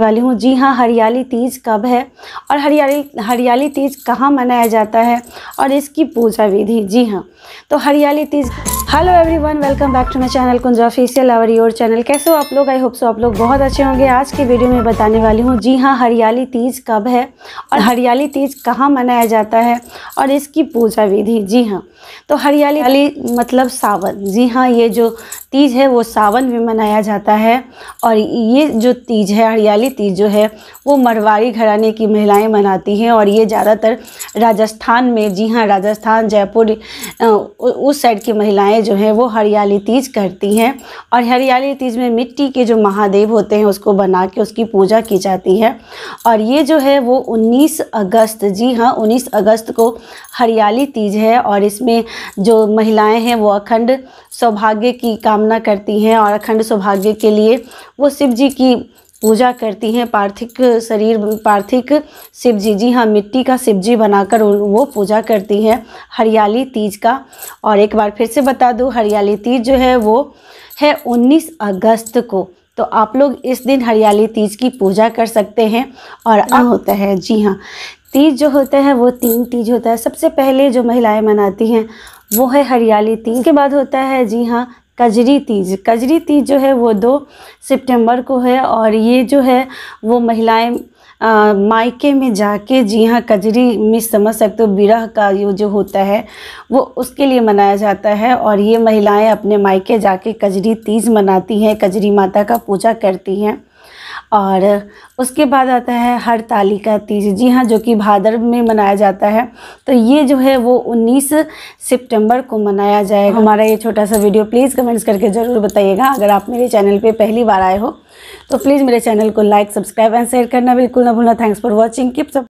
वाली हूँ जी हाँ हरियाली तीज कब है और हरियाली हरियाली तीज कहाँ मनाया जाता है और इसकी पूजा विधि जी हाँ तो Hariyali Teej hello everyone welcome back to my channel Kunja official our your channel कैसे हो आप लोग आई होप सो आप लोग बहुत अच्छे होंगे आज की वीडियो में बताने वाली हूँ जी हाँ हरियाली तीज कब है और हरियाली तीज कहाँ मनाया जाता है और इसकी पूजा विधि जी हाँ तो हरियाली मतलब सावन जी हाँ ये जो तीज है वो सावन में मनाया जाता है और ये जो तीज है हरियाली तीज जो है वो मरवाड़ी घराने की महिलाएं मनाती हैं और ये ज़्यादातर राजस्थान में जी हाँ राजस्थान जयपुर उस साइड की महिलाएं जो है वो हरियाली तीज करती हैं और हरियाली तीज में मिट्टी के जो महादेव होते हैं उसको बना के उसकी पूजा की जाती है और ये जो है वो 19 अगस्त जी हाँ 19 अगस्त को हरियाली तीज है और इसमें जो महिलाएं हैं वो अखंड सौभाग्य की कामना करती हैं और अखंड सौभाग्य के लिए वो शिव जी की पूजा करती हैं पार्थिक शरीर पार्थिक शिव जी जी हाँ मिट्टी का शिव जी बनाकर वो पूजा करती हैं हरियाली तीज का और एक बार फिर से बता दूँ हरियाली तीज जो है वो है 19 अगस्त को तो आप लोग इस दिन हरियाली तीज की पूजा कर सकते हैं और आ हाँ। होता है जी हाँ तीज जो होता है वो तीन तीज होता है सबसे पहले जो महिलाएं मनाती हैं वो है हरियाली तीज के बाद होता है जी हाँ कजरी तीज कजरी तीज जो है वो दो सितंबर को है और ये जो है वो महिलाएं मायके में जाके जी हाँ कजरी में समझ सकते हो बिरह का यो जो होता है वो उसके लिए मनाया जाता है और ये महिलाएं अपने मायके जाके कजरी तीज मनाती हैं कजरी माता का पूजा करती हैं और उसके बाद आता है हड़ताली का तीज जी हाँ जो कि भादर में मनाया जाता है तो ये जो है वो 19 सितंबर को मनाया जाएगा हमारा ये छोटा सा वीडियो प्लीज़ कमेंट्स करके ज़रूर बताइएगा अगर आप मेरे चैनल पे पहली बार आए हो तो प्लीज़ मेरे चैनल को लाइक सब्सक्राइब एंड शेयर करना बिल्कुल ना भूलना थैंक्स फॉर वॉचिंग किप्स